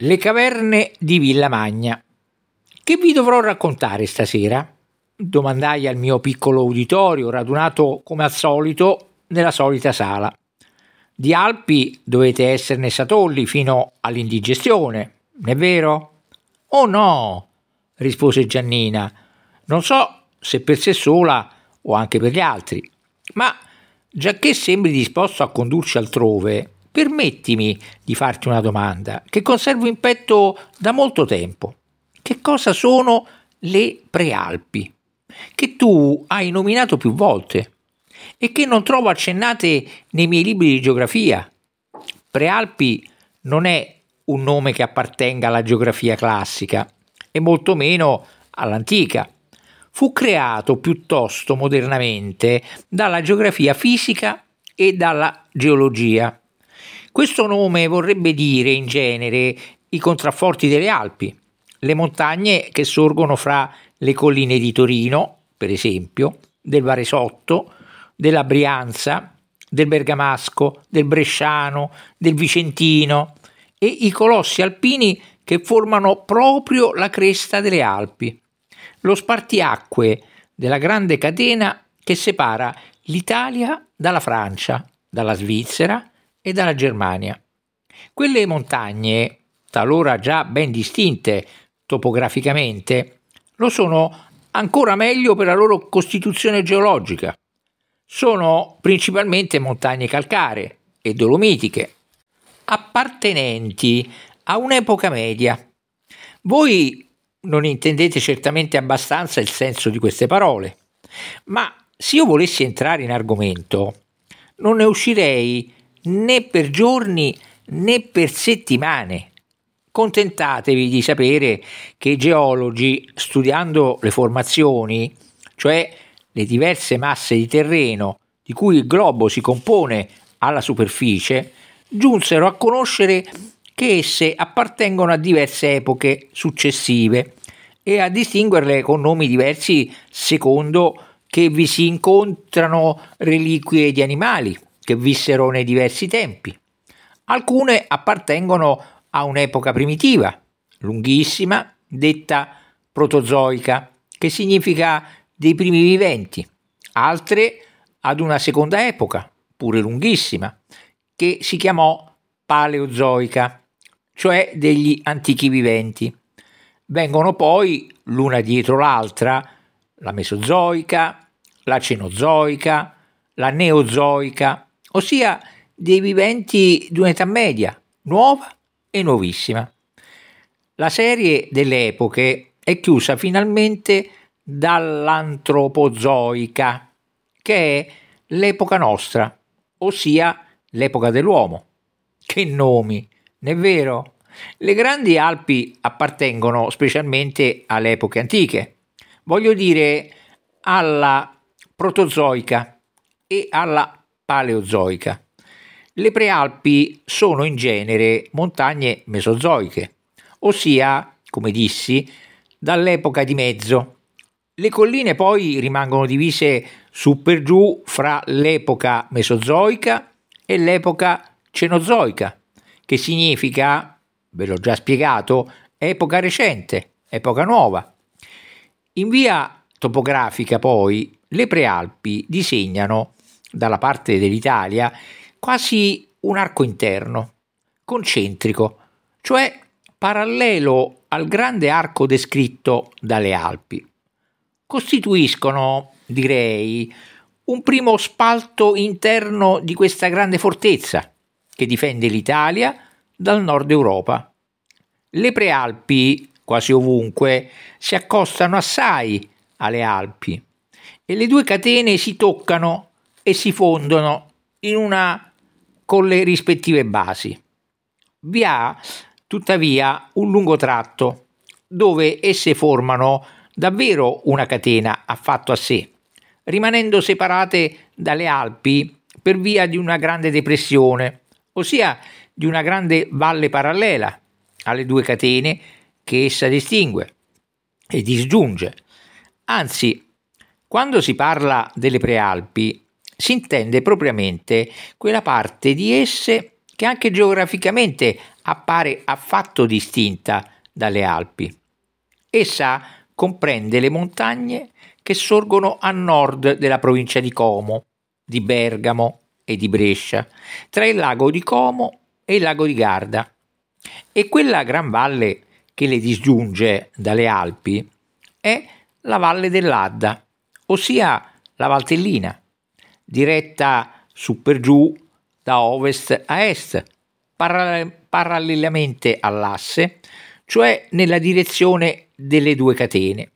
Le caverne di Villa Magna. Che vi dovrò raccontare stasera? Domandai al mio piccolo uditorio, radunato come al solito nella solita sala. Di Alpi dovete esserne satolli fino all'indigestione, è vero? Oh no, rispose Giannina. Non so se per sé sola o anche per gli altri, ma giacché sembri disposto a condurci altrove, Permettimi di farti una domanda che conservo in petto da molto tempo. Che cosa sono le prealpi? Che tu hai nominato più volte e che non trovo accennate nei miei libri di geografia. Prealpi non è un nome che appartenga alla geografia classica e molto meno all'antica. Fu creato piuttosto modernamente dalla geografia fisica e dalla geologia. Questo nome vorrebbe dire in genere i contrafforti delle Alpi, le montagne che sorgono fra le colline di Torino, per esempio, del Varesotto, della Brianza, del Bergamasco, del Bresciano, del Vicentino e i colossi alpini che formano proprio la cresta delle Alpi, lo spartiacque della grande catena che separa l'Italia dalla Francia, dalla Svizzera e dalla Germania. Quelle montagne, talora già ben distinte topograficamente, lo sono ancora meglio per la loro costituzione geologica. Sono principalmente montagne calcaree e dolomitiche, appartenenti a un'epoca media. Voi non intendete certamente abbastanza il senso di queste parole, ma se io volessi entrare in argomento, non ne uscirei né per giorni né per settimane. Contentatevi di sapere che i geologi, studiando le formazioni, cioè le diverse masse di terreno di cui il globo si compone alla superficie, giunsero a conoscere che esse appartengono a diverse epoche successive e a distinguerle con nomi diversi secondo che vi si incontrano reliquie di animali, che vissero nei diversi tempi. Alcune appartengono a un'epoca primitiva, lunghissima, detta protozoica, che significa dei primi viventi, altre ad una seconda epoca, pure lunghissima, che si chiamò paleozoica, cioè degli antichi viventi. Vengono poi, l'una dietro l'altra, la mesozoica, la cenozoica, la neozoica, ossia dei viventi di un'età media, nuova e nuovissima. La serie delle epoche è chiusa finalmente dall'antropozoica, che è l'epoca nostra, ossia l'epoca dell'uomo. Che nomi, non è vero? Le grandi Alpi appartengono specialmente alle epoche antiche, voglio dire alla protozoica e alla paleozoica. Le prealpi sono in genere montagne mesozoiche, ossia, come dissi, dall'epoca di mezzo. Le colline poi rimangono divise su per giù fra l'epoca mesozoica e l'epoca cenozoica, che significa, ve l'ho già spiegato, epoca recente, epoca nuova. In via topografica poi le prealpi disegnano dalla parte dell'Italia quasi un arco interno, concentrico, cioè parallelo al grande arco descritto dalle Alpi. Costituiscono, direi, un primo spalto interno di questa grande fortezza che difende l'Italia dal nord Europa. Le prealpi, quasi ovunque, si accostano assai alle Alpi e le due catene si toccano e si fondono in una con le rispettive basi. Vi ha tuttavia un lungo tratto dove esse formano davvero una catena affatto a sé, rimanendo separate dalle Alpi per via di una grande depressione, ossia di una grande valle parallela alle due catene che essa distingue e disgiunge. Anzi, quando si parla delle prealpi, si intende propriamente quella parte di esse che anche geograficamente appare affatto distinta dalle Alpi. Essa comprende le montagne che sorgono a nord della provincia di Como, di Bergamo e di Brescia, tra il lago di Como e il lago di Garda. E quella gran valle che le disgiunge dalle Alpi è la valle dell'Adda, ossia la Valtellina diretta su per giù da ovest a est, parallelamente all'asse, cioè nella direzione delle due catene.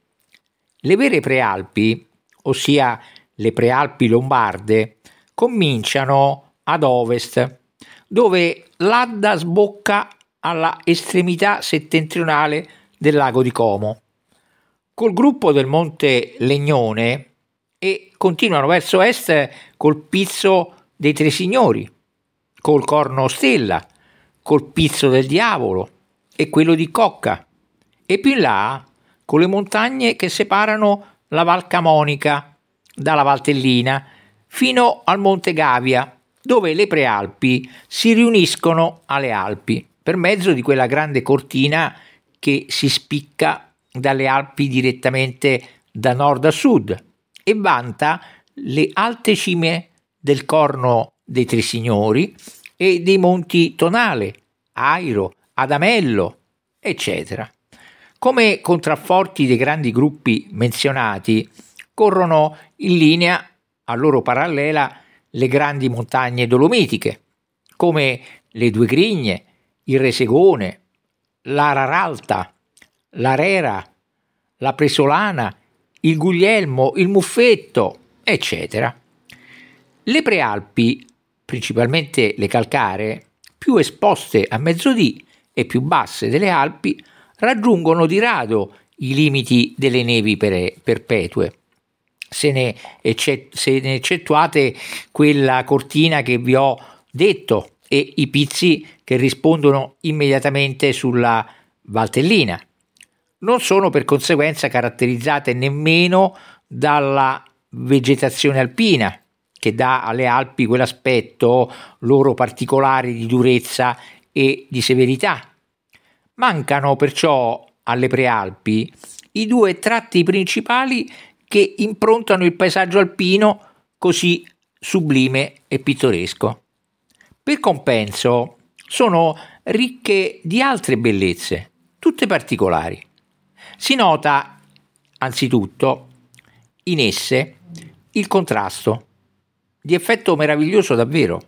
Le vere prealpi, ossia le prealpi lombarde, cominciano ad ovest, dove l'Adda sbocca alla estremità settentrionale del lago di Como. Col gruppo del Monte Legnone e continuano verso est col pizzo dei tre signori, col corno stella, col pizzo del diavolo e quello di Cocca, e più in là con le montagne che separano la Val Camonica dalla Valtellina fino al Monte Gavia, dove le prealpi si riuniscono alle Alpi per mezzo di quella grande cortina che si spicca dalle Alpi direttamente da nord a sud e vanta le alte cime del Corno dei Tre Signori e dei Monti Tonale, Airo, Adamello, eccetera. Come contrafforti dei grandi gruppi menzionati, corrono in linea a loro parallela le grandi montagne dolomitiche, come le Due Grigne, il Resegone, l'Araralta, l'Arera, la Presolana il Guglielmo, il Muffetto, eccetera. Le prealpi, principalmente le calcare, più esposte a mezzodì e più basse delle Alpi, raggiungono di rado i limiti delle nevi perpetue. Se ne, se ne eccettuate quella cortina che vi ho detto e i pizzi che rispondono immediatamente sulla Valtellina non sono per conseguenza caratterizzate nemmeno dalla vegetazione alpina, che dà alle Alpi quell'aspetto loro particolare di durezza e di severità. Mancano perciò alle prealpi i due tratti principali che improntano il paesaggio alpino così sublime e pittoresco. Per compenso sono ricche di altre bellezze, tutte particolari. Si nota anzitutto in esse il contrasto, di effetto meraviglioso davvero.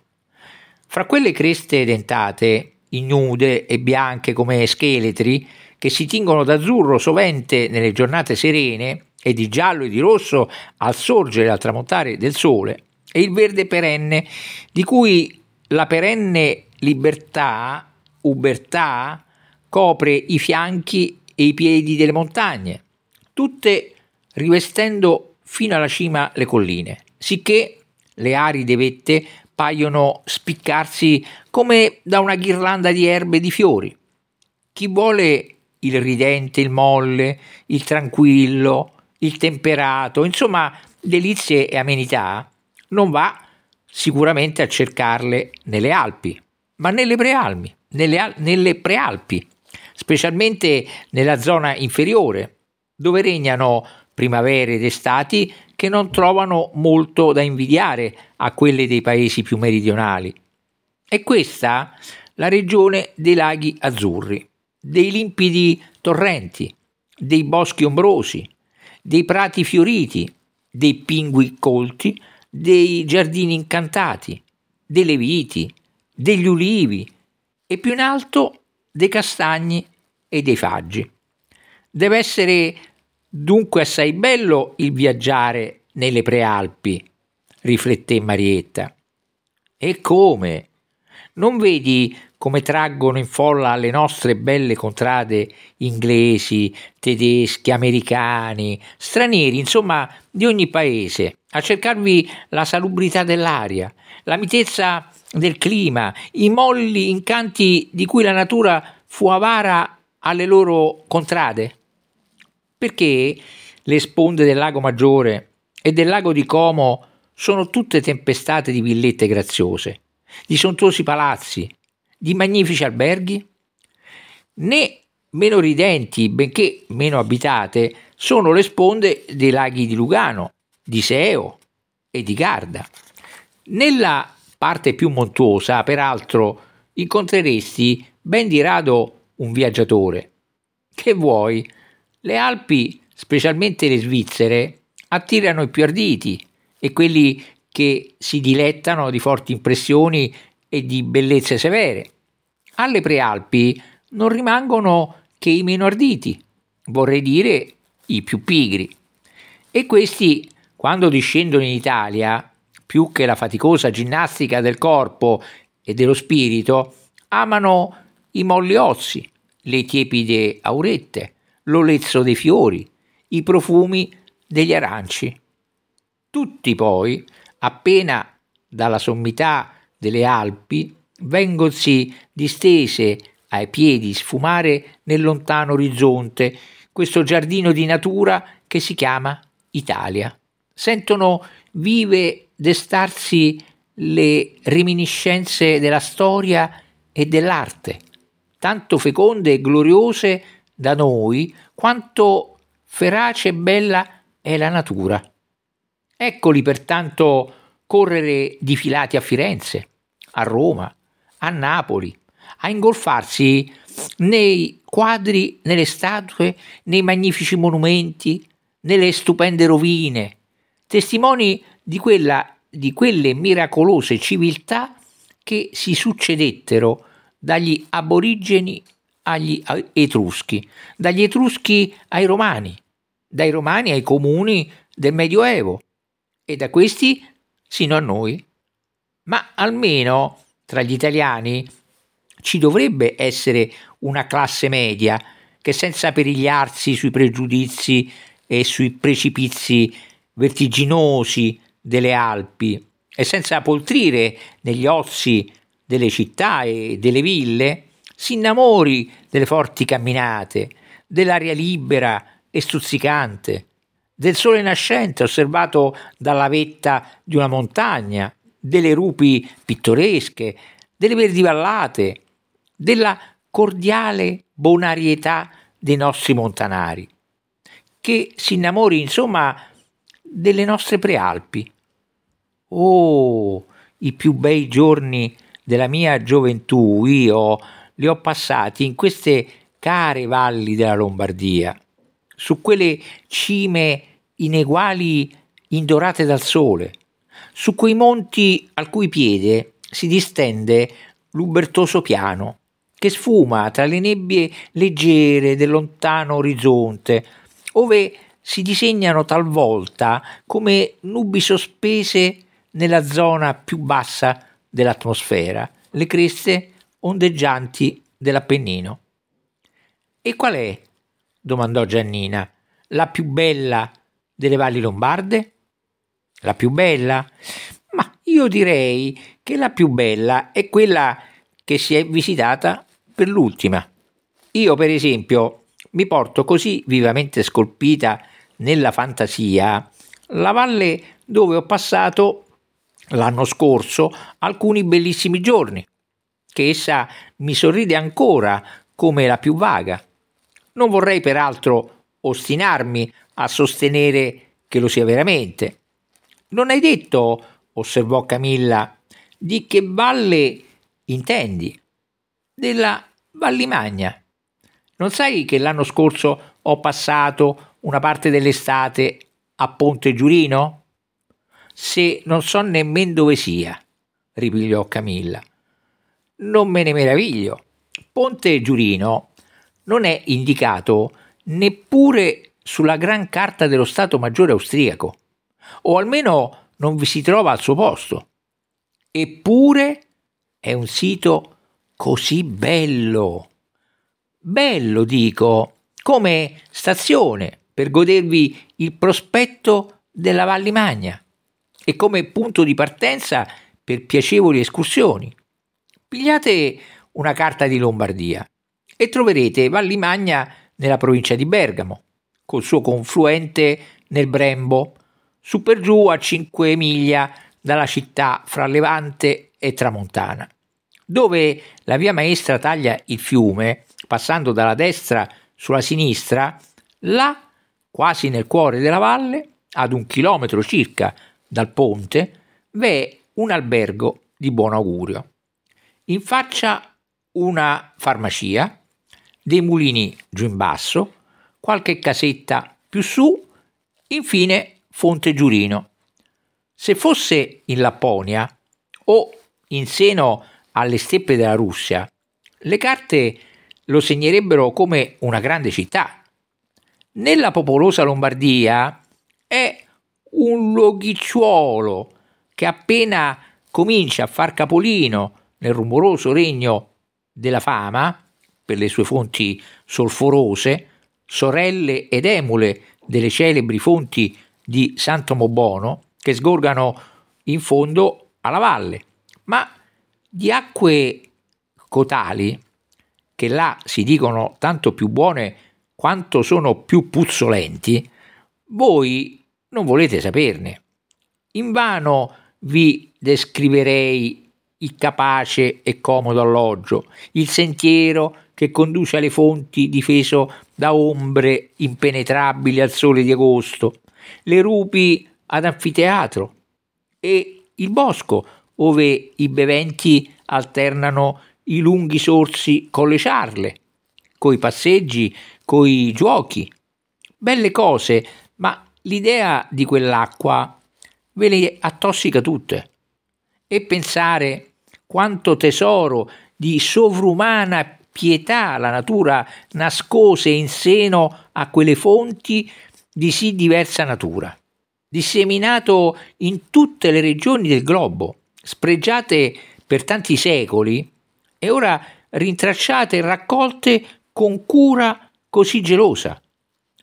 Fra quelle creste dentate, ignude e bianche come scheletri, che si tingono d'azzurro sovente nelle giornate serene e di giallo e di rosso al sorgere e al tramontare del sole, e il verde perenne, di cui la perenne libertà, ubertà, copre i fianchi e i piedi delle montagne, tutte rivestendo fino alla cima le colline, sicché le aride vette paiono spiccarsi come da una ghirlanda di erbe e di fiori. Chi vuole il ridente, il molle, il tranquillo, il temperato, insomma delizie e amenità, non va sicuramente a cercarle nelle Alpi, ma nelle prealmi, nelle, nelle prealpi, specialmente nella zona inferiore, dove regnano primavere ed estati che non trovano molto da invidiare a quelle dei paesi più meridionali. È questa la regione dei laghi azzurri, dei limpidi torrenti, dei boschi ombrosi, dei prati fioriti, dei pingui colti, dei giardini incantati, delle viti, degli ulivi e più in alto dei castagni e dei faggi. Deve essere dunque assai bello il viaggiare nelle prealpi, rifletté Marietta. E come? Non vedi come traggono in folla le nostre belle contrade inglesi, tedeschi, americani, stranieri, insomma di ogni paese, a cercarvi la salubrità dell'aria, la mitezza del clima, i molli incanti di cui la natura fu avara alle loro contrade, perché le sponde del lago Maggiore e del lago di Como sono tutte tempestate di villette graziose, di sontuosi palazzi, di magnifici alberghi? Né meno ridenti, benché meno abitate, sono le sponde dei laghi di Lugano, di Seo e di Garda. Nella parte più montuosa, peraltro, incontreresti ben di rado un viaggiatore. Che vuoi? Le Alpi, specialmente le svizzere, attirano i più arditi e quelli che si dilettano di forti impressioni e di bellezze severe. Alle prealpi non rimangono che i meno arditi, vorrei dire i più pigri. E questi, quando discendono in Italia, più che la faticosa ginnastica del corpo e dello spirito, amano i molli ozzi, le tiepide aurette, l'olezzo dei fiori, i profumi degli aranci. Tutti poi, appena dalla sommità delle Alpi, vengosi distese ai piedi sfumare nel lontano orizzonte questo giardino di natura che si chiama Italia. Sentono vive destarsi le reminiscenze della storia e dell'arte tanto feconde e gloriose da noi, quanto ferace e bella è la natura. Eccoli pertanto correre difilati a Firenze, a Roma, a Napoli, a ingolfarsi nei quadri, nelle statue, nei magnifici monumenti, nelle stupende rovine, testimoni di, quella, di quelle miracolose civiltà che si succedettero dagli aborigeni agli etruschi, dagli etruschi ai romani, dai romani ai comuni del Medioevo e da questi sino a noi. Ma almeno tra gli italiani ci dovrebbe essere una classe media che senza perigliarsi sui pregiudizi e sui precipizi vertiginosi delle Alpi e senza poltrire negli ozi delle città e delle ville, si innamori delle forti camminate, dell'aria libera e stuzzicante, del sole nascente osservato dalla vetta di una montagna, delle rupi pittoresche, delle verdi vallate, della cordiale bonarietà dei nostri montanari, che si innamori insomma delle nostre prealpi. Oh, i più bei giorni della mia gioventù io li ho passati in queste care valli della Lombardia, su quelle cime ineguali indorate dal sole, su quei monti al cui piede si distende l'ubertoso piano, che sfuma tra le nebbie leggere del lontano orizzonte, ove si disegnano talvolta come nubi sospese nella zona più bassa dell'atmosfera, le creste ondeggianti dell'Appennino. E qual è, domandò Giannina, la più bella delle valli lombarde? La più bella? Ma io direi che la più bella è quella che si è visitata per l'ultima. Io, per esempio, mi porto così vivamente scolpita nella fantasia la valle dove ho passato l'anno scorso alcuni bellissimi giorni, che essa mi sorride ancora come la più vaga. Non vorrei peraltro ostinarmi a sostenere che lo sia veramente. Non hai detto, osservò Camilla, di che valle intendi? Della Vallimagna. Non sai che l'anno scorso ho passato una parte dell'estate a Ponte Giurino? se non so nemmeno dove sia, ripigliò Camilla. Non me ne meraviglio. Ponte Giurino non è indicato neppure sulla gran carta dello Stato Maggiore austriaco, o almeno non vi si trova al suo posto. Eppure è un sito così bello. Bello, dico, come stazione per godervi il prospetto della Vallimagna e come punto di partenza per piacevoli escursioni. Pigliate una carta di Lombardia e troverete Vallimagna nella provincia di Bergamo, col suo confluente nel Brembo, su per giù a 5 miglia dalla città fra Levante e Tramontana, dove la via maestra taglia il fiume, passando dalla destra sulla sinistra, là, quasi nel cuore della valle, ad un chilometro circa dal ponte, v'è un albergo di buon augurio. In faccia una farmacia, dei mulini giù in basso, qualche casetta più su, infine Fonte Giurino. Se fosse in Lapponia o in seno alle steppe della Russia, le carte lo segnerebbero come una grande città. Nella popolosa Lombardia è un luoghicuolo che appena comincia a far capolino nel rumoroso regno della fama, per le sue fonti solforose, sorelle ed emule delle celebri fonti di Santomo Bono, che sgorgano in fondo alla valle, ma di acque cotali, che là si dicono tanto più buone quanto sono più puzzolenti, voi non volete saperne. In vano vi descriverei il capace e comodo alloggio, il sentiero che conduce alle fonti difeso da ombre impenetrabili al sole di agosto, le rupi ad anfiteatro e il bosco ove i beventi alternano i lunghi sorsi con le ciarle, coi passeggi, coi giochi. Belle cose, ma L'idea di quell'acqua ve le attossica tutte e pensare quanto tesoro di sovrumana pietà la natura nascose in seno a quelle fonti di sì diversa natura, disseminato in tutte le regioni del globo, spregiate per tanti secoli e ora rintracciate e raccolte con cura così gelosa.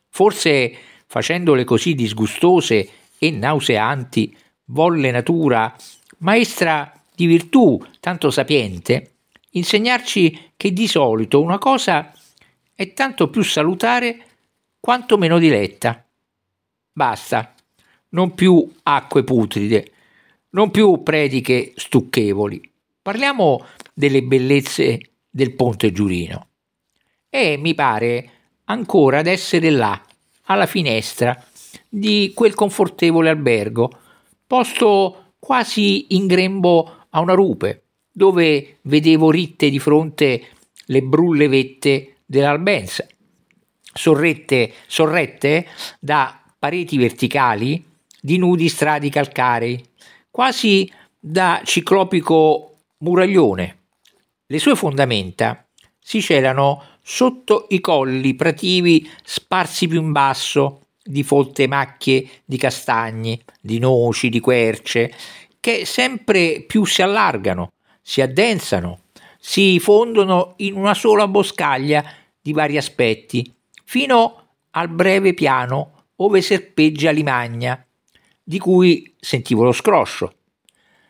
Forse facendole così disgustose e nauseanti, volle natura, maestra di virtù tanto sapiente, insegnarci che di solito una cosa è tanto più salutare quanto meno diletta. Basta, non più acque putride, non più prediche stucchevoli. Parliamo delle bellezze del ponte Giurino. E mi pare ancora d'essere là, alla finestra di quel confortevole albergo, posto quasi in grembo a una rupe, dove vedevo ritte di fronte le brulle vette dell'albenza, sorrette, sorrette da pareti verticali di nudi strati calcarei, quasi da ciclopico muraglione. Le sue fondamenta si celano sotto i colli prativi sparsi più in basso di folte macchie di castagni, di noci, di querce, che sempre più si allargano, si addensano, si fondono in una sola boscaglia di vari aspetti, fino al breve piano ove serpeggia l'imagna, di cui sentivo lo scroscio.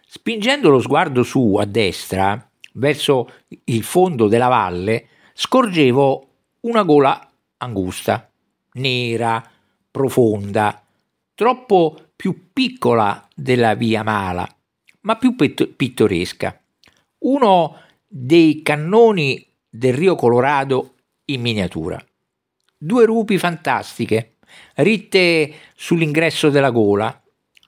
Spingendo lo sguardo su a destra, verso il fondo della valle, scorgevo una gola angusta, nera, profonda, troppo più piccola della via Mala, ma più pittoresca. Uno dei cannoni del Rio Colorado in miniatura. Due rupi fantastiche, ritte sull'ingresso della gola.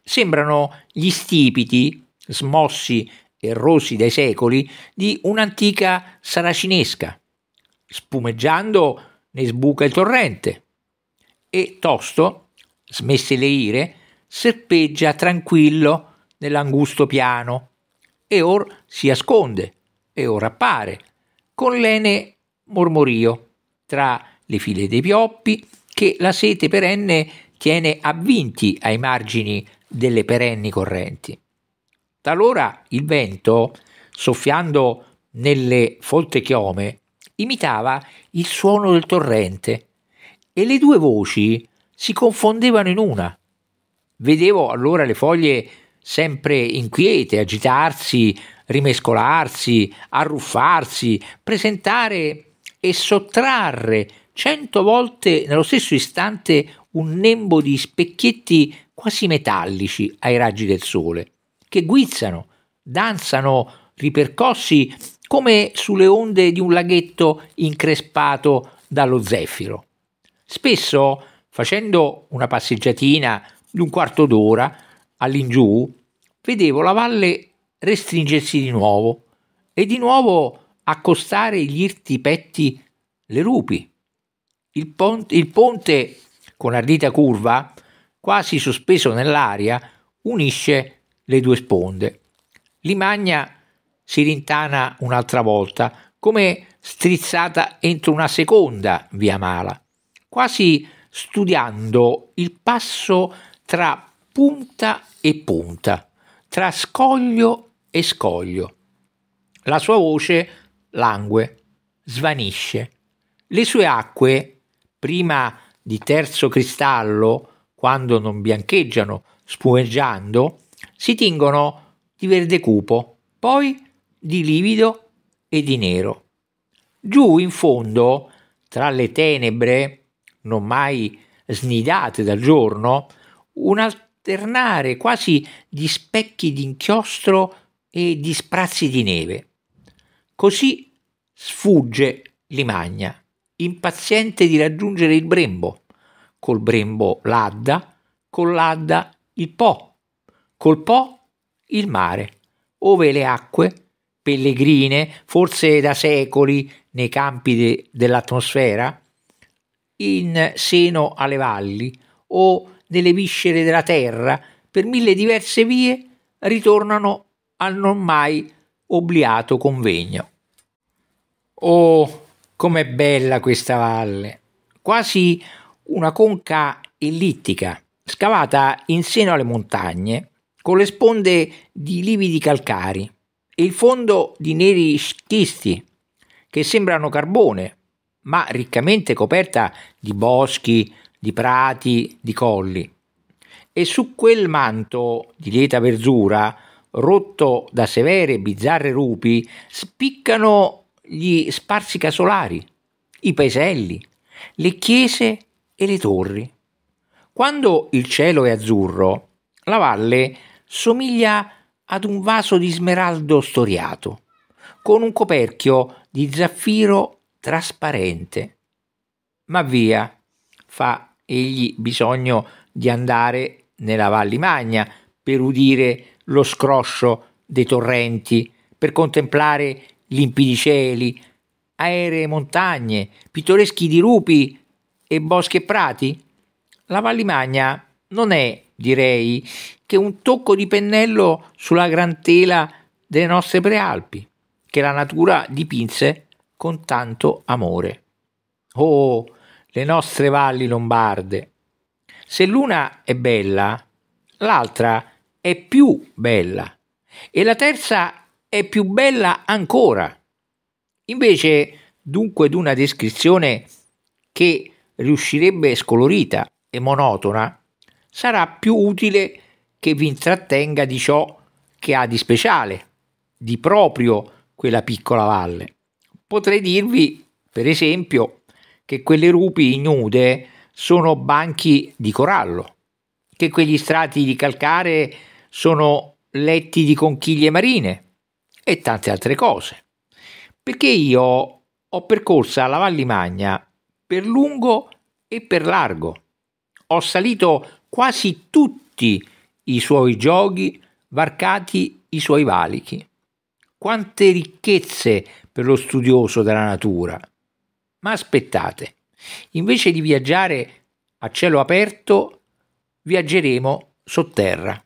Sembrano gli stipiti, smossi e rossi dai secoli, di un'antica saracinesca spumeggiando ne sbuca il torrente e tosto, smesse le ire, serpeggia tranquillo nell'angusto piano e or si asconde e ora appare con lene mormorio tra le file dei pioppi che la sete perenne tiene avvinti ai margini delle perenni correnti. Talora il vento, soffiando nelle folte chiome, imitava il suono del torrente e le due voci si confondevano in una. Vedevo allora le foglie sempre inquiete, agitarsi, rimescolarsi, arruffarsi, presentare e sottrarre cento volte nello stesso istante un nembo di specchietti quasi metallici ai raggi del sole, che guizzano, danzano ripercossi come sulle onde di un laghetto increspato dallo zeffiro. Spesso, facendo una passeggiatina di un quarto d'ora all'ingiù, vedevo la valle restringersi di nuovo e di nuovo accostare gli irti petti le rupi. Il ponte, il ponte con ardita curva, quasi sospeso nell'aria, unisce le due sponde. Limagna si rintana un'altra volta, come strizzata entro una seconda via mala, quasi studiando il passo tra punta e punta, tra scoglio e scoglio. La sua voce langue, svanisce. Le sue acque, prima di terzo cristallo, quando non biancheggiano, spumeggiando, si tingono di verde cupo, poi di livido e di nero. Giù in fondo, tra le tenebre, non mai snidate dal giorno, un alternare quasi di specchi d'inchiostro e di sprazzi di neve. Così sfugge Limagna, impaziente di raggiungere il Brembo, col Brembo l'Adda, con l'Adda il Po, col Po il mare, ove le acque pellegrine, forse da secoli nei campi de, dell'atmosfera, in seno alle valli o nelle viscere della terra, per mille diverse vie ritornano al non mai obliato convegno. Oh, com'è bella questa valle! Quasi una conca ellittica, scavata in seno alle montagne, con le sponde di lividi calcari il fondo di neri schisti che sembrano carbone, ma riccamente coperta di boschi, di prati, di colli. E su quel manto di lieta verzura, rotto da severe e bizzarre rupi, spiccano gli sparsi casolari, i paeselli, le chiese e le torri. Quando il cielo è azzurro, la valle somiglia ad un vaso di smeraldo storiato, con un coperchio di zaffiro trasparente. Ma via, fa egli bisogno di andare nella Valli Magna per udire lo scroscio dei torrenti, per contemplare limpidi cieli, aeree montagne, pittoreschi dirupi e boschi e prati. La Valli Magna non è, direi, che un tocco di pennello sulla gran tela delle nostre prealpi, che la natura dipinse con tanto amore. Oh, le nostre valli lombarde! Se l'una è bella, l'altra è più bella e la terza è più bella ancora. Invece dunque d'una descrizione che riuscirebbe scolorita e monotona, sarà più utile che vi intrattenga di ciò che ha di speciale, di proprio quella piccola valle. Potrei dirvi, per esempio, che quelle rupi ignude sono banchi di corallo, che quegli strati di calcare sono letti di conchiglie marine e tante altre cose. Perché io ho percorsa la Valli Magna per lungo e per largo. Ho salito quasi tutti i suoi giochi varcati i suoi valichi. Quante ricchezze per lo studioso della natura. Ma aspettate, invece di viaggiare a cielo aperto, viaggeremo sotterra.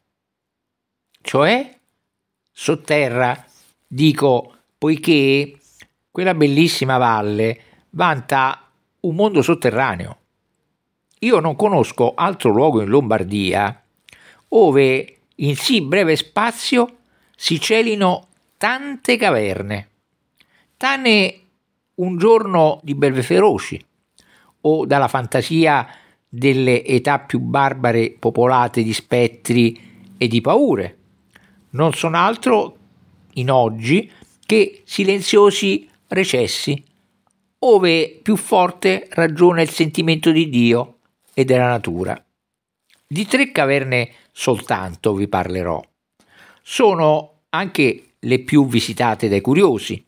Cioè, sotterra, dico, poiché quella bellissima valle vanta un mondo sotterraneo io non conosco altro luogo in Lombardia ove in sì breve spazio si celino tante caverne. Tane un giorno di belve feroci o dalla fantasia delle età più barbare popolate di spettri e di paure. Non sono altro in oggi che silenziosi recessi, ove più forte ragiona il sentimento di Dio e della natura. Di tre caverne soltanto vi parlerò. Sono anche le più visitate dai curiosi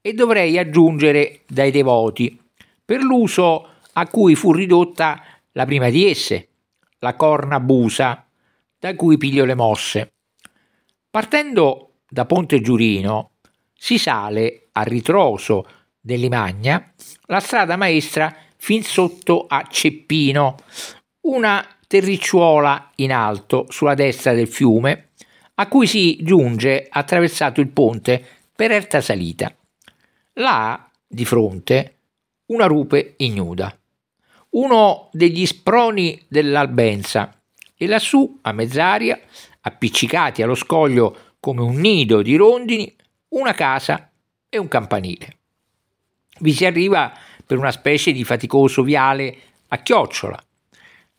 e dovrei aggiungere dai devoti per l'uso a cui fu ridotta la prima di esse, la corna busa, da cui piglio le mosse. Partendo da Ponte Giurino si sale a ritroso dell'Imagna la strada maestra fin sotto a Ceppino, una terricciuola in alto sulla destra del fiume, a cui si giunge attraversato il ponte per erta salita. Là, di fronte, una rupe ignuda, uno degli sproni dell'Albenza, e lassù, a mezz'aria, appiccicati allo scoglio come un nido di rondini, una casa e un campanile. Vi si arriva per una specie di faticoso viale a chiocciola.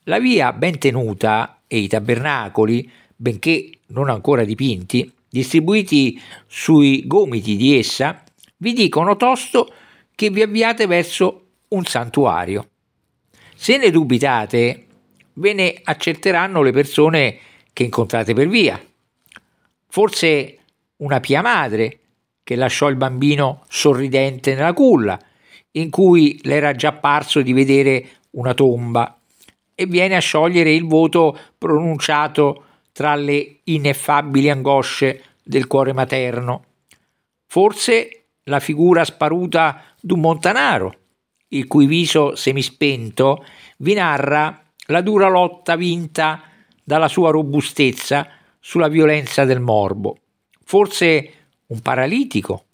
La via ben tenuta e i tabernacoli, benché non ancora dipinti, distribuiti sui gomiti di essa, vi dicono tosto che vi avviate verso un santuario. Se ne dubitate, ve ne accerteranno le persone che incontrate per via. Forse una pia madre che lasciò il bambino sorridente nella culla, in cui le era già parso di vedere una tomba e viene a sciogliere il voto pronunciato tra le ineffabili angosce del cuore materno. Forse la figura sparuta d'un montanaro, il cui viso semispento vi narra la dura lotta vinta dalla sua robustezza sulla violenza del morbo. Forse un paralitico,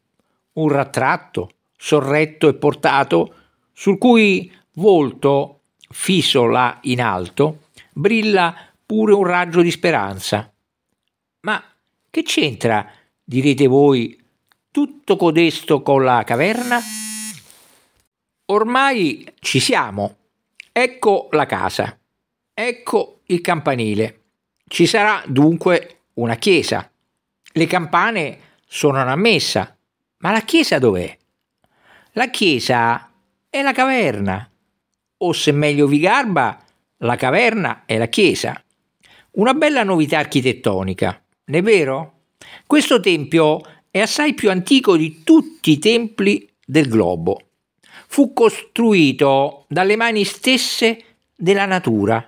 un rattratto, sorretto e portato, sul cui volto, fiso là in alto, brilla pure un raggio di speranza. Ma che c'entra, direte voi, tutto codesto con la caverna? Ormai ci siamo. Ecco la casa. Ecco il campanile. Ci sarà dunque una chiesa. Le campane suonano a messa. Ma la chiesa dov'è? La chiesa è la caverna, o se meglio vi garba, la caverna è la chiesa. Una bella novità architettonica, non è vero? Questo tempio è assai più antico di tutti i templi del globo. Fu costruito dalle mani stesse della natura.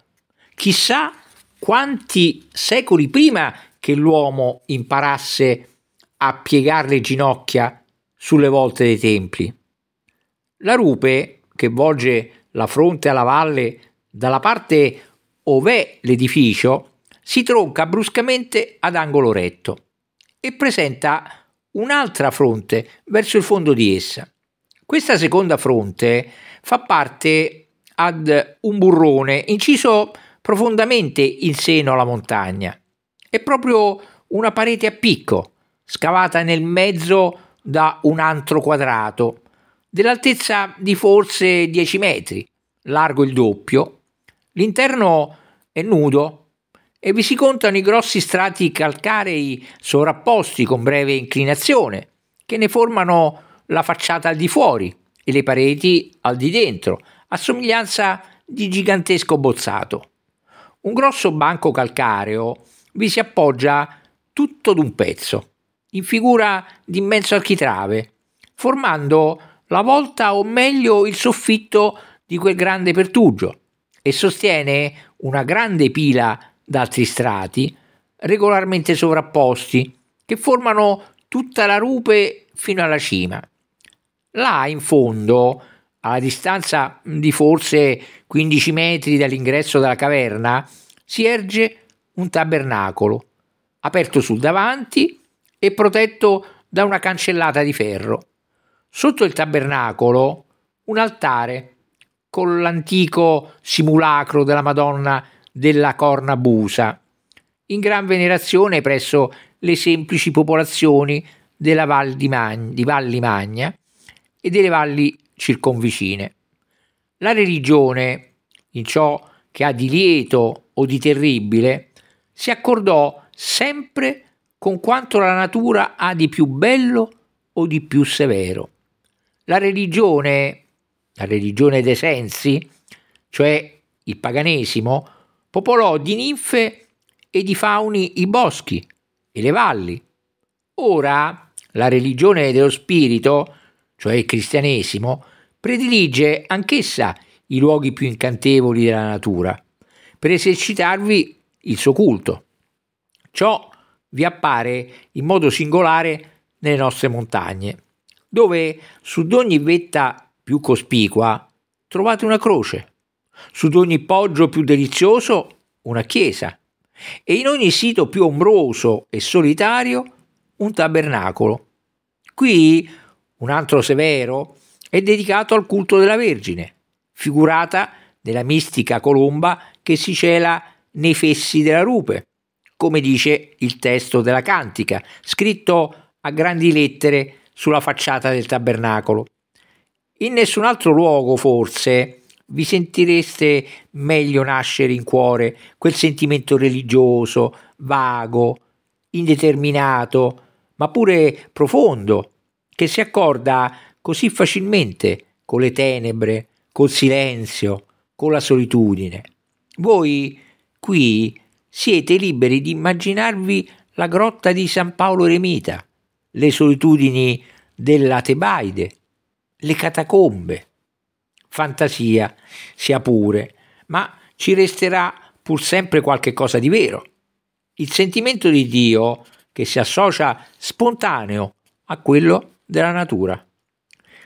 Chissà quanti secoli prima che l'uomo imparasse a piegare le ginocchia sulle volte dei templi. La rupe, che volge la fronte alla valle dalla parte ov'è l'edificio, si tronca bruscamente ad angolo retto e presenta un'altra fronte verso il fondo di essa. Questa seconda fronte fa parte ad un burrone inciso profondamente in seno alla montagna. È proprio una parete a picco, scavata nel mezzo da un antro quadrato, dell'altezza di forse 10 metri, largo il doppio. L'interno è nudo e vi si contano i grossi strati calcarei sovrapposti con breve inclinazione, che ne formano la facciata al di fuori e le pareti al di dentro, a somiglianza di gigantesco bozzato. Un grosso banco calcareo vi si appoggia tutto d'un pezzo, in figura di immenso architrave, formando la volta o meglio il soffitto di quel grande pertugio e sostiene una grande pila d'altri strati regolarmente sovrapposti che formano tutta la rupe fino alla cima. Là in fondo, alla distanza di forse 15 metri dall'ingresso della caverna, si erge un tabernacolo, aperto sul davanti e protetto da una cancellata di ferro. Sotto il tabernacolo un altare con l'antico simulacro della Madonna della Cornabusa, in gran venerazione presso le semplici popolazioni della Val di, Mag- di Valli Magna e delle valli circonvicine. La religione, in ciò che ha di lieto o di terribile, si accordò sempre con quanto la natura ha di più bello o di più severo. La religione, la religione dei sensi, cioè il paganesimo, popolò di ninfe e di fauni i boschi e le valli. Ora la religione dello spirito, cioè il cristianesimo, predilige anch'essa i luoghi più incantevoli della natura per esercitarvi il suo culto. Ciò vi appare in modo singolare nelle nostre montagne dove su ogni vetta più cospicua trovate una croce, su ogni poggio più delizioso una chiesa e in ogni sito più ombroso e solitario un tabernacolo. Qui un altro severo è dedicato al culto della Vergine, figurata nella mistica colomba che si cela nei fessi della rupe, come dice il testo della cantica, scritto a grandi lettere sulla facciata del tabernacolo. In nessun altro luogo, forse, vi sentireste meglio nascere in cuore quel sentimento religioso, vago, indeterminato, ma pure profondo, che si accorda così facilmente con le tenebre, col silenzio, con la solitudine. Voi qui siete liberi di immaginarvi la grotta di San Paolo Eremita, le solitudini della Tebaide, le catacombe. Fantasia, sia pure, ma ci resterà pur sempre qualche cosa di vero. Il sentimento di Dio che si associa spontaneo a quello della natura.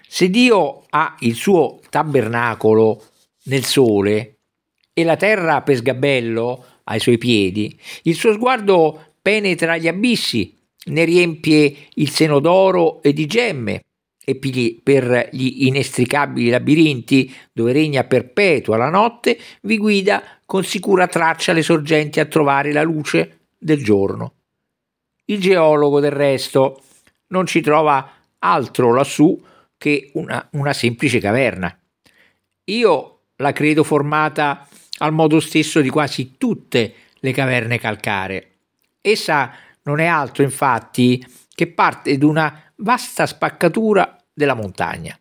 Se Dio ha il suo tabernacolo nel sole e la terra per sgabello ai suoi piedi, il suo sguardo penetra gli abissi ne riempie il seno d'oro e di gemme, e per gli inestricabili labirinti dove regna perpetua la notte, vi guida con sicura traccia le sorgenti a trovare la luce del giorno. Il geologo del resto non ci trova altro lassù che una, una semplice caverna. Io la credo formata al modo stesso di quasi tutte le caverne calcaree. Essa non è altro infatti che parte di una vasta spaccatura della montagna.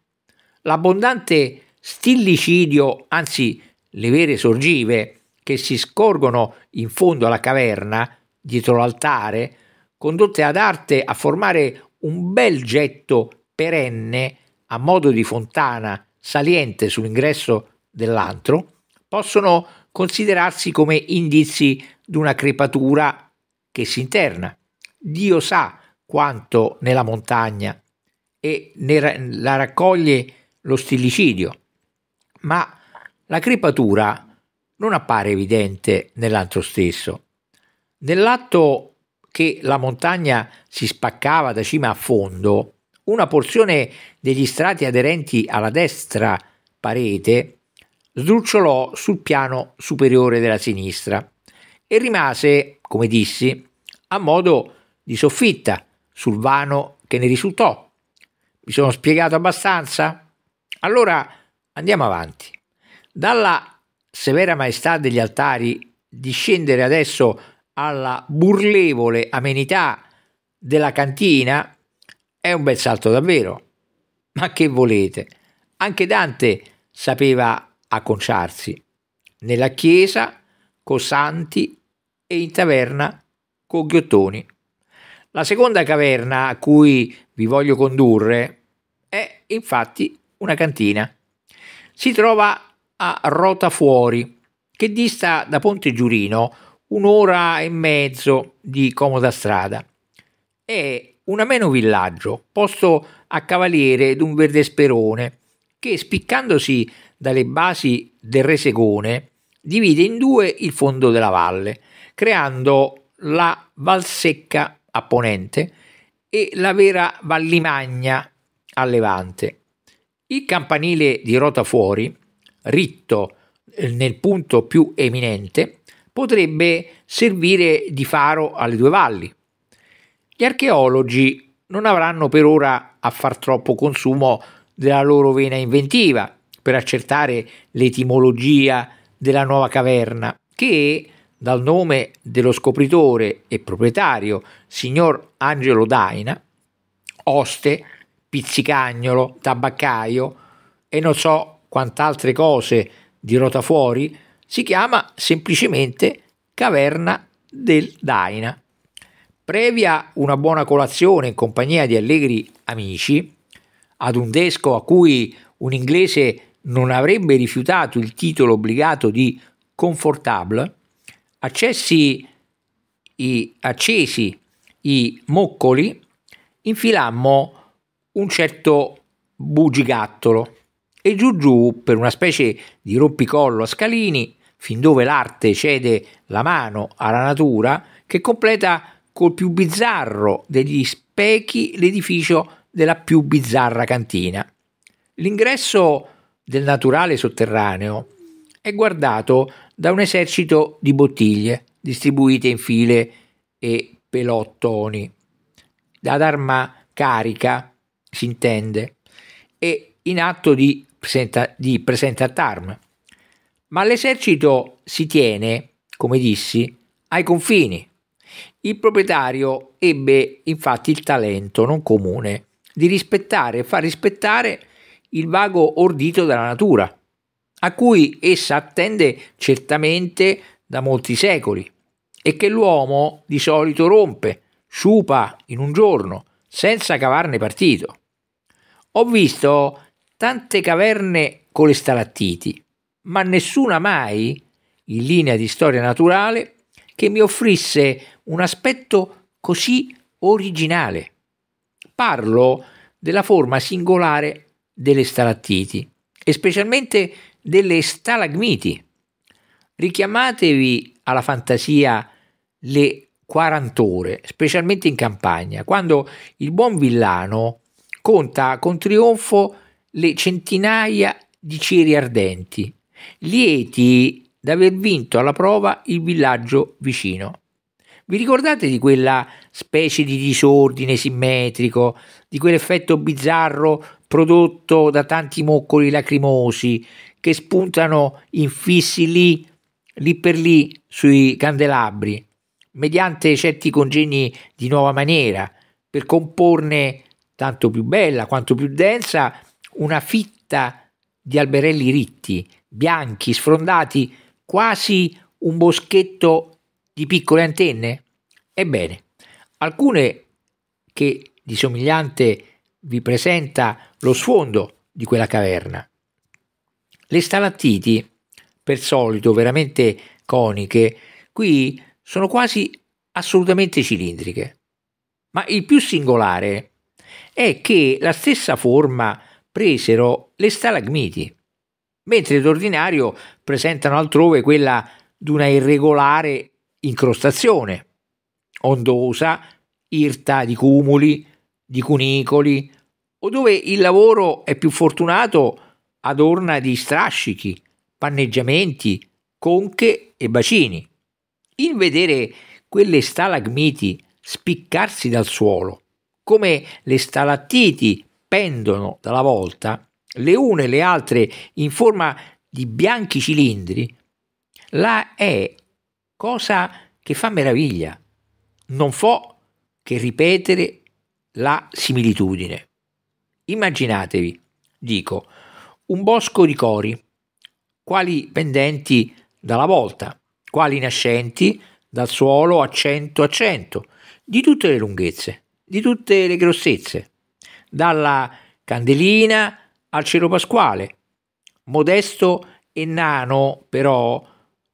L'abbondante stillicidio, anzi le vere sorgive che si scorgono in fondo alla caverna, dietro l'altare, condotte ad arte a formare un bel getto perenne a modo di fontana saliente sull'ingresso dell'antro, possono considerarsi come indizi di una crepatura che si interna. Dio sa quanto nella montagna e ra la raccoglie lo stillicidio, ma la crepatura non appare evidente nell'atto stesso. Nell'atto che la montagna si spaccava da cima a fondo, una porzione degli strati aderenti alla destra parete sdrucciolò sul piano superiore della sinistra e rimase come dissi, a modo di soffitta sul vano che ne risultò. Mi sono spiegato abbastanza? Allora andiamo avanti. Dalla severa maestà degli altari discendere adesso alla burlevole amenità della cantina è un bel salto davvero. Ma che volete? Anche Dante sapeva acconciarsi. Nella chiesa, santi e in taverna con Ghiottoni. La seconda caverna a cui vi voglio condurre è infatti una cantina. Si trova a Rota Fuori, che dista da Ponte Giurino un'ora e mezzo di comoda strada. È un ameno villaggio, posto a cavaliere d'un verde sperone, che spiccandosi dalle basi del Resegone divide in due il fondo della valle creando la Valsecca a ponente e la vera Vallimagna a levante. Il campanile di rota fuori, ritto eh, nel punto più eminente, potrebbe servire di faro alle due valli. Gli archeologi non avranno per ora a far troppo consumo della loro vena inventiva per accertare l'etimologia della nuova caverna, che dal nome dello scopritore e proprietario signor Angelo Daina, oste, pizzicagnolo, tabaccaio e non so quant'altre cose di rotafuori, si chiama semplicemente Caverna del Daina. Previa una buona colazione in compagnia di allegri amici, ad un desco a cui un inglese non avrebbe rifiutato il titolo obbligato di confortable, accesi i, accesi i moccoli, infilammo un certo bugigattolo e giù giù per una specie di rompicollo a scalini, fin dove l'arte cede la mano alla natura, che completa col più bizzarro degli specchi l'edificio della più bizzarra cantina. L'ingresso del naturale sotterraneo è guardato da un esercito di bottiglie distribuite in file e pelottoni. Ad arma carica si intende e in atto di, presenta, di presentatarm. Ma l'esercito si tiene, come dissi, ai confini. Il proprietario ebbe infatti il talento non comune di rispettare e far rispettare il vago ordito della natura a cui essa attende certamente da molti secoli e che l'uomo di solito rompe, sciupa in un giorno, senza cavarne partito. Ho visto tante caverne con le stalattiti, ma nessuna mai, in linea di storia naturale, che mi offrisse un aspetto così originale. Parlo della forma singolare delle stalattiti e specialmente delle stalagmiti. Richiamatevi alla fantasia le 40 ore, specialmente in campagna, quando il buon villano conta con trionfo le centinaia di ceri ardenti, lieti d'aver vinto alla prova il villaggio vicino. Vi ricordate di quella specie di disordine simmetrico, di quell'effetto bizzarro prodotto da tanti moccoli lacrimosi, che spuntano infissi lì, lì per lì sui candelabri, mediante certi congegni di nuova maniera, per comporne tanto più bella quanto più densa una fitta di alberelli ritti, bianchi, sfrondati, quasi un boschetto di piccole antenne? Ebbene, alcune che di somigliante vi presenta lo sfondo di quella caverna. Le stalattiti, per solito veramente coniche, qui sono quasi assolutamente cilindriche. Ma il più singolare è che la stessa forma presero le stalagmiti, mentre d'ordinario presentano altrove quella di una irregolare incrostazione, ondosa, irta di cumuli, di cunicoli, o dove il lavoro è più fortunato adorna di strascichi, panneggiamenti, conche e bacini. Il vedere quelle stalagmiti spiccarsi dal suolo, come le stalattiti pendono dalla volta, le une e le altre in forma di bianchi cilindri, la è cosa che fa meraviglia. Non fo che ripetere la similitudine. Immaginatevi, dico, un bosco di cori, quali pendenti dalla volta, quali nascenti dal suolo a cento a cento, di tutte le lunghezze, di tutte le grossezze, dalla candelina al cielo pasquale, modesto e nano però,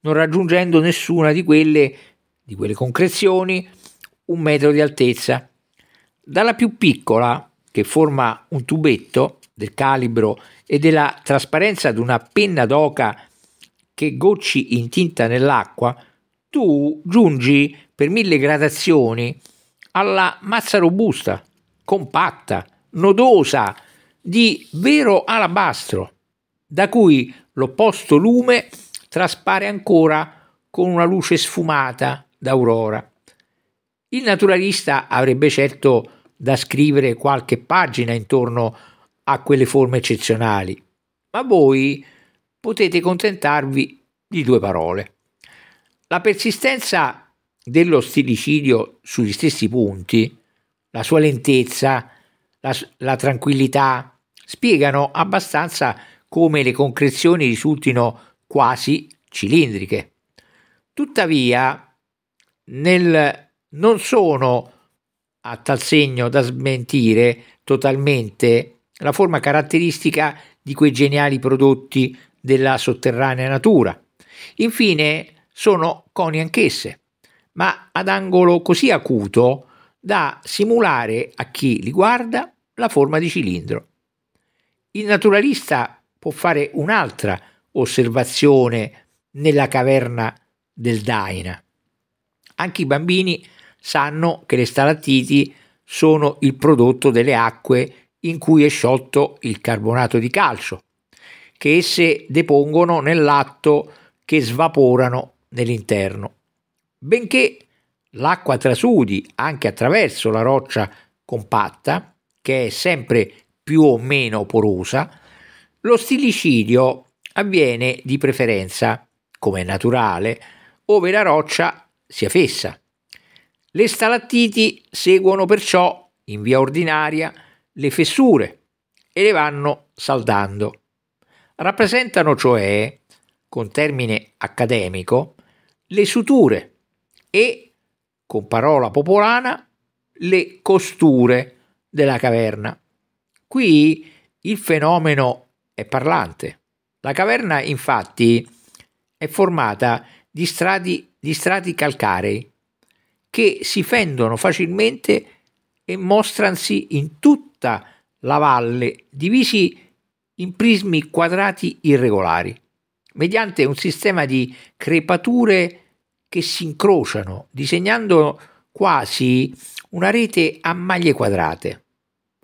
non raggiungendo nessuna di quelle, di quelle concrezioni, un metro di altezza. Dalla più piccola, che forma un tubetto del calibro di e della trasparenza di una penna d'oca che gocci in tinta nell'acqua, tu giungi per mille gradazioni alla mazza robusta, compatta, nodosa, di vero alabastro, da cui l'opposto lume traspare ancora con una luce sfumata d'aurora. Il naturalista avrebbe certo da scrivere qualche pagina intorno a quelle forme eccezionali, ma voi potete contentarvi di due parole. La persistenza dello stilicidio sugli stessi punti, la sua lentezza, la, la tranquillità, spiegano abbastanza come le concrezioni risultino quasi cilindriche. Tuttavia, nel non sono a tal segno da smentire totalmente la forma caratteristica di quei geniali prodotti della sotterranea natura. Infine sono coni anch'esse, ma ad angolo così acuto da simulare a chi li guarda la forma di cilindro. Il naturalista può fare un'altra osservazione nella caverna del Daina. Anche i bambini sanno che le stalattiti sono il prodotto delle acque in cui è sciolto il carbonato di calcio, che esse depongono nell'atto che svaporano nell'interno. Benché l'acqua trasudi anche attraverso la roccia compatta, che è sempre più o meno porosa, lo stilicidio avviene di preferenza, come è naturale, ove la roccia sia fessa. Le stalattiti seguono perciò in via ordinaria le fessure e le vanno saldando. Rappresentano cioè, con termine accademico, le suture e, con parola popolana, le costure della caverna. Qui il fenomeno è parlante. La caverna infatti è formata di strati, di strati calcarei che si fendono facilmente e mostransi in tutti tutta la valle divisi in prismi quadrati irregolari, mediante un sistema di crepature che si incrociano, disegnando quasi una rete a maglie quadrate.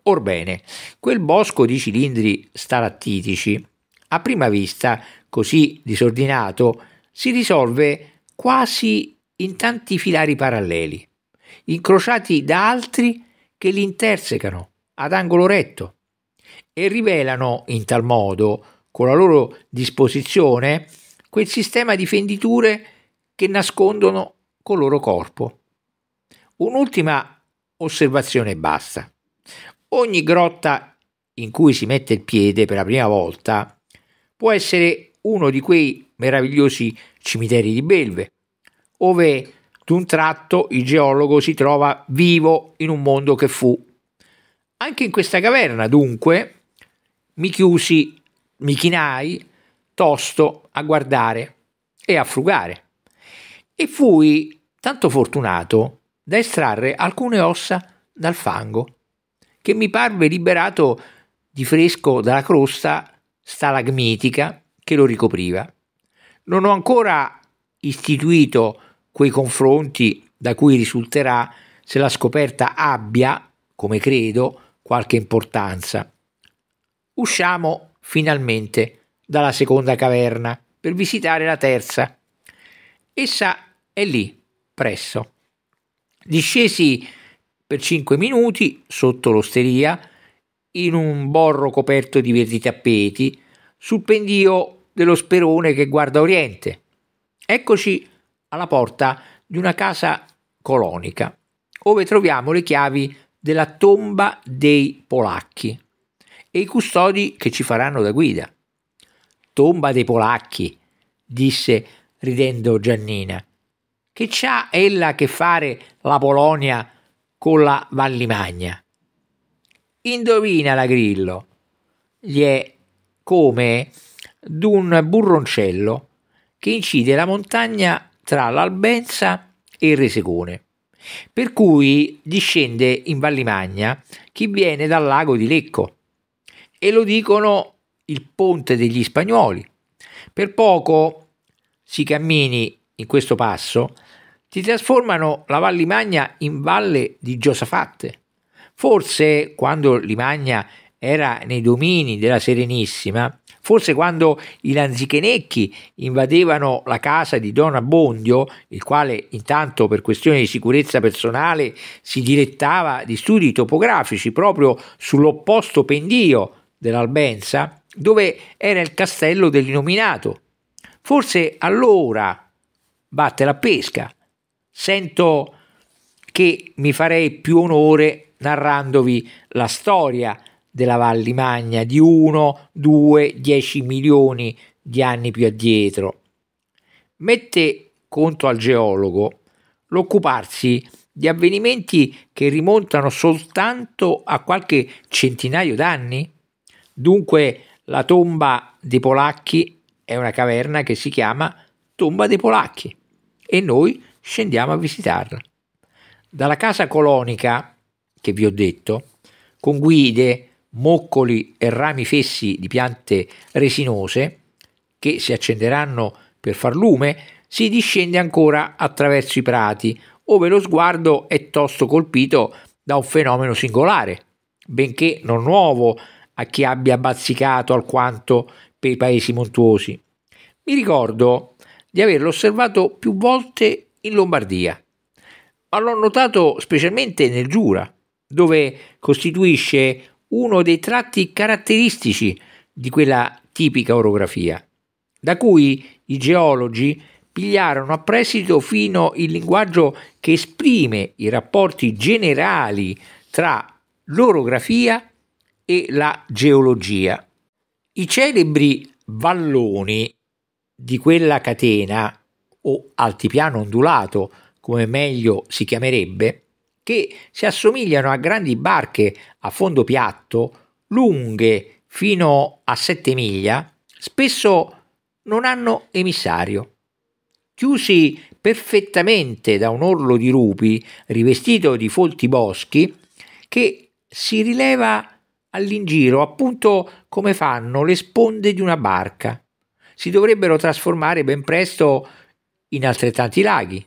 Orbene, quel bosco di cilindri stalattitici, a prima vista così disordinato, si risolve quasi in tanti filari paralleli, incrociati da altri che li intersecano ad angolo retto e rivelano in tal modo, con la loro disposizione, quel sistema di fenditure che nascondono col loro corpo. Un'ultima osservazione e basta. Ogni grotta in cui si mette il piede per la prima volta può essere uno di quei meravigliosi cimiteri di belve, ove d'un tratto il geologo si trova vivo in un mondo che fu anche in questa caverna, dunque, mi chiusi, mi chinai tosto a guardare e a frugare e fui tanto fortunato da estrarre alcune ossa dal fango che mi parve liberato di fresco dalla crosta stalagmitica che lo ricopriva. Non ho ancora istituito quei confronti da cui risulterà se la scoperta abbia, come credo, qualche importanza. Usciamo finalmente dalla seconda caverna per visitare la terza. Essa è lì, presso. Discesi per cinque minuti sotto l'osteria, in un borro coperto di verdi tappeti, sul pendio dello sperone che guarda oriente. Eccoci alla porta di una casa colonica, dove troviamo le chiavi della tomba dei polacchi e i custodi che ci faranno da guida. Tomba dei polacchi, disse ridendo Giannina. Che c'ha ella a che fare la Polonia con la Vallimagna? Indovina la Grillo. Gli è come d'un burroncello che incide la montagna tra l'Albenza e il Resecone. Per cui discende in Vallimagna chi viene dal lago di Lecco e lo dicono il ponte degli spagnoli. Per poco si cammini in questo passo, ti trasformano la Val Limagna in valle di Giosafatte. Forse quando Limagna era nei domini della Serenissima, Forse quando i lanzichenecchi invadevano la casa di Don Abbondio, il quale intanto per questioni di sicurezza personale si dilettava di studi topografici proprio sull'opposto pendio dell'Albenza, dove era il castello dell'inominato. Forse allora batte la pesca. Sento che mi farei più onore narrandovi la storia della Valli Magna di 1, 2, 10 milioni di anni più addietro. Mette conto al geologo l'occuparsi di avvenimenti che rimontano soltanto a qualche centinaio d'anni. Dunque la tomba dei polacchi è una caverna che si chiama Tomba dei Polacchi e noi scendiamo a visitarla. Dalla casa colonica che vi ho detto, con guide, moccoli e rami fessi di piante resinose che si accenderanno per far lume, si discende ancora attraverso i prati, ove lo sguardo è tosto colpito da un fenomeno singolare, benché non nuovo a chi abbia bazzicato alquanto per i paesi montuosi. Mi ricordo di averlo osservato più volte in Lombardia, ma l'ho notato specialmente nel Giura, dove costituisce uno dei tratti caratteristici di quella tipica orografia, da cui i geologi pigliarono a prestito fino il linguaggio che esprime i rapporti generali tra l'orografia e la geologia. I celebri valloni di quella catena, o altipiano ondulato come meglio si chiamerebbe, che si assomigliano a grandi barche a fondo piatto, lunghe fino a 7 miglia, spesso non hanno emissario. Chiusi perfettamente da un orlo di rupi rivestito di folti boschi, che si rileva all'ingiro appunto come fanno le sponde di una barca. Si dovrebbero trasformare ben presto in altrettanti laghi.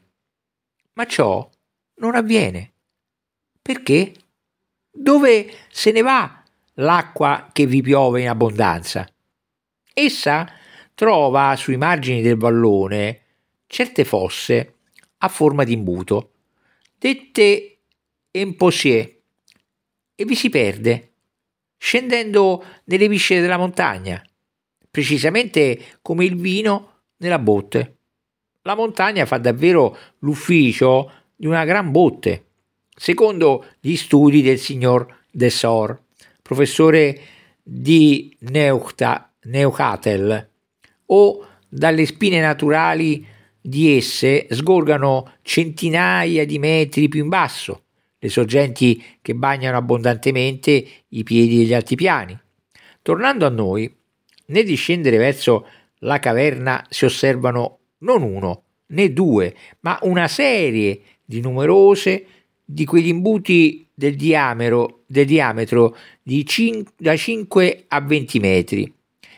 Ma ciò non avviene. Perché? Dove se ne va l'acqua che vi piove in abbondanza? Essa trova sui margini del vallone certe fosse a forma di imbuto, dette emposie, e vi si perde, scendendo nelle viscere della montagna, precisamente come il vino nella botte. La montagna fa davvero l'ufficio di una gran botte secondo gli studi del signor Dessor, professore di Neuchatel, o dalle spine naturali di esse sgorgano centinaia di metri più in basso, le sorgenti che bagnano abbondantemente i piedi degli altipiani. Tornando a noi, nel discendere verso la caverna si osservano non uno né due, ma una serie di numerose di quegli imbuti del diametro, del diametro cin- da 5 a 20 metri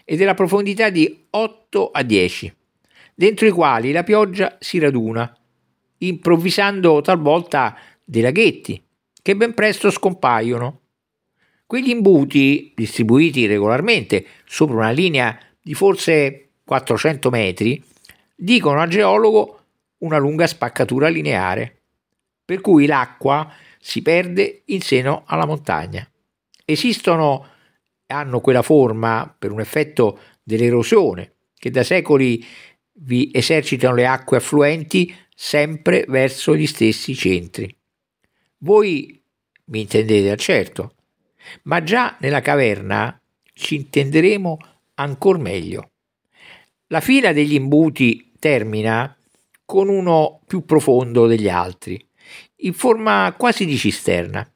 e della profondità di 8 a 10, dentro i quali la pioggia si raduna, improvvisando talvolta dei laghetti che ben presto scompaiono. Quegli imbuti, distribuiti regolarmente sopra una linea di forse 400 metri, dicono al geologo una lunga spaccatura lineare per cui l'acqua si perde in seno alla montagna. Esistono, e hanno quella forma per un effetto dell'erosione che da secoli vi esercitano le acque affluenti sempre verso gli stessi centri. Voi mi intendete al ah, certo, ma già nella caverna ci intenderemo ancor meglio. La fila degli imbuti termina con uno più profondo degli altri, in forma quasi di cisterna,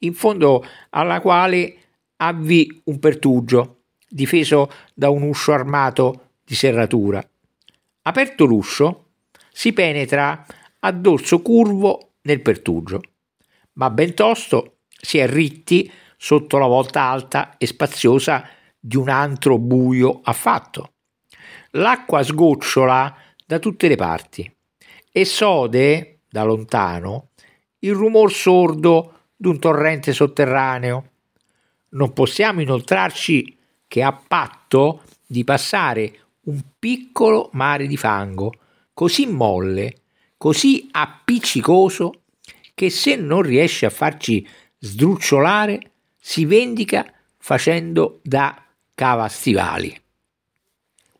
in fondo alla quale avvi un pertugio difeso da un uscio armato di serratura. Aperto l'uscio, si penetra a dorso curvo nel pertugio, ma ben tosto si è ritti sotto la volta alta e spaziosa di un antro buio affatto. L'acqua sgocciola da tutte le parti e sode da lontano il rumor sordo d'un torrente sotterraneo. Non possiamo inoltrarci che a patto di passare un piccolo mare di fango, così molle, così appiccicoso, che se non riesce a farci sdrucciolare, si vendica facendo da cavastivali.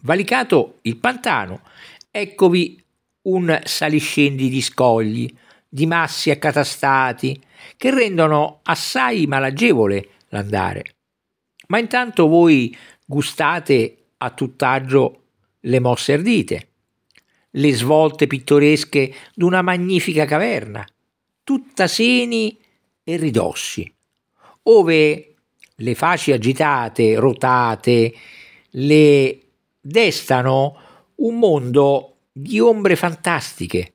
Valicato il pantano, eccovi un saliscendi di scogli, di massi accatastati che rendono assai malagevole l'andare. Ma intanto voi gustate a tutt'aggio le mosse ardite, le svolte pittoresche d'una magnifica caverna, tutta seni e ridossi, ove le faci agitate, rotate, le destano un mondo di ombre fantastiche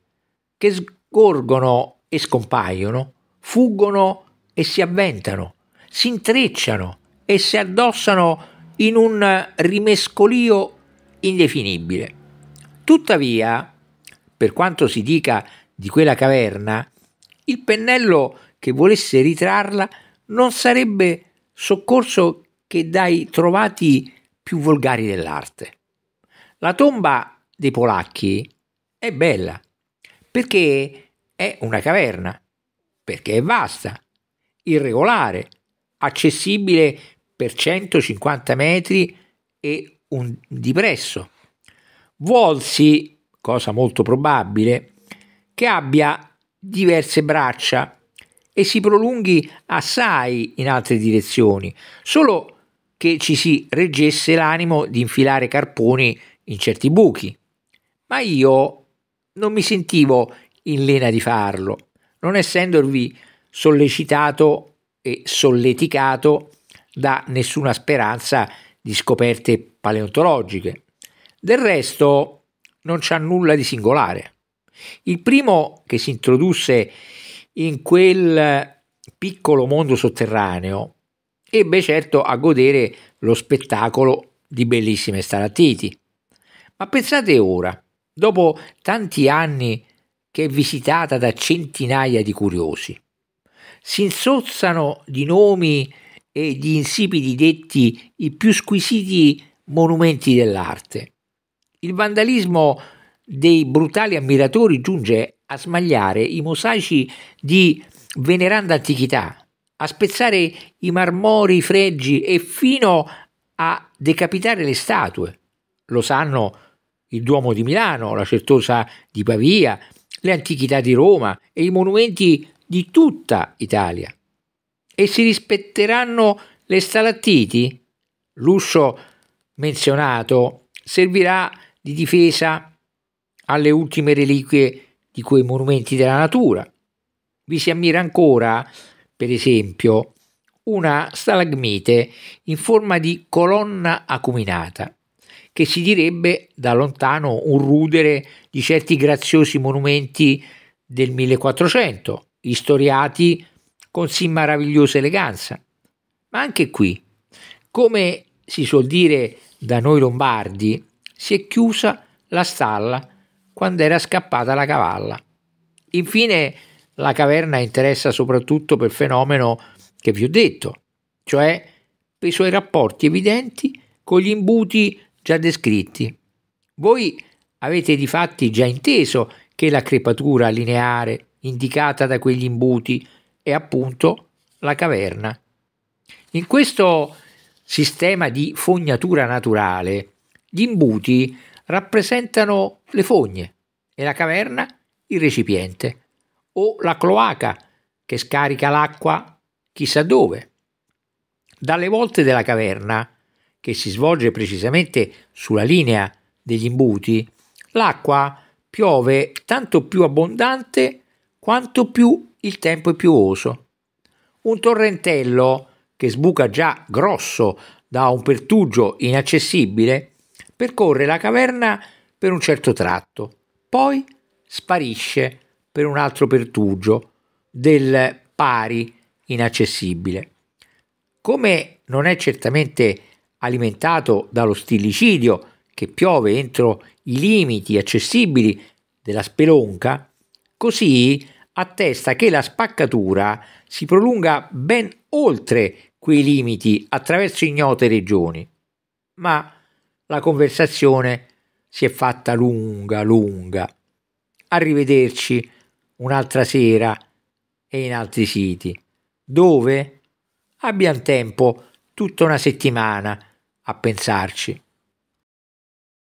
che Gorgono e scompaiono, fuggono e si avventano, si intrecciano e si addossano in un rimescolio indefinibile. Tuttavia, per quanto si dica di quella caverna, il pennello che volesse ritrarla non sarebbe soccorso che dai trovati più volgari dell'arte. La tomba dei polacchi è bella perché è una caverna, perché è vasta, irregolare, accessibile per 150 metri e un dipresso. Volsi, cosa molto probabile, che abbia diverse braccia e si prolunghi assai in altre direzioni, solo che ci si reggesse l'animo di infilare carponi in certi buchi. Ma io non mi sentivo in lena di farlo, non essendovi sollecitato e solleticato da nessuna speranza di scoperte paleontologiche. Del resto non c'ha nulla di singolare. Il primo che si introdusse in quel piccolo mondo sotterraneo ebbe certo a godere lo spettacolo di bellissime stalattiti. Ma pensate ora, dopo tanti anni che è visitata da centinaia di curiosi. Si insozzano di nomi e di insipidi detti i più squisiti monumenti dell'arte. Il vandalismo dei brutali ammiratori giunge a smagliare i mosaici di veneranda antichità, a spezzare i marmori fregi e fino a decapitare le statue. Lo sanno il Duomo di Milano, la Certosa di Pavia, le antichità di Roma e i monumenti di tutta Italia. E si rispetteranno le stalattiti? L'uscio menzionato servirà di difesa alle ultime reliquie di quei monumenti della natura. Vi si ammira ancora, per esempio, una stalagmite in forma di colonna acuminata che si direbbe da lontano un rudere di certi graziosi monumenti del 1400, istoriati con sì meravigliosa eleganza. Ma anche qui, come si suol dire da noi lombardi, si è chiusa la stalla quando era scappata la cavalla. Infine, la caverna interessa soprattutto per fenomeno che vi ho detto, cioè per i suoi rapporti evidenti con gli imbuti già descritti. Voi avete di fatti già inteso che la crepatura lineare indicata da quegli imbuti è appunto la caverna. In questo sistema di fognatura naturale, gli imbuti rappresentano le fogne e la caverna il recipiente o la cloaca che scarica l'acqua chissà dove. Dalle volte della caverna che si svolge precisamente sulla linea degli imbuti, l'acqua piove tanto più abbondante quanto più il tempo è piovoso. Un torrentello che sbuca già grosso da un pertugio inaccessibile percorre la caverna per un certo tratto, poi sparisce per un altro pertugio del pari inaccessibile. Come non è certamente alimentato dallo stillicidio che piove entro i limiti accessibili della spelonca, così attesta che la spaccatura si prolunga ben oltre quei limiti attraverso ignote regioni. Ma la conversazione si è fatta lunga, lunga. Arrivederci un'altra sera e in altri siti, dove abbiamo tempo tutta una settimana a pensarci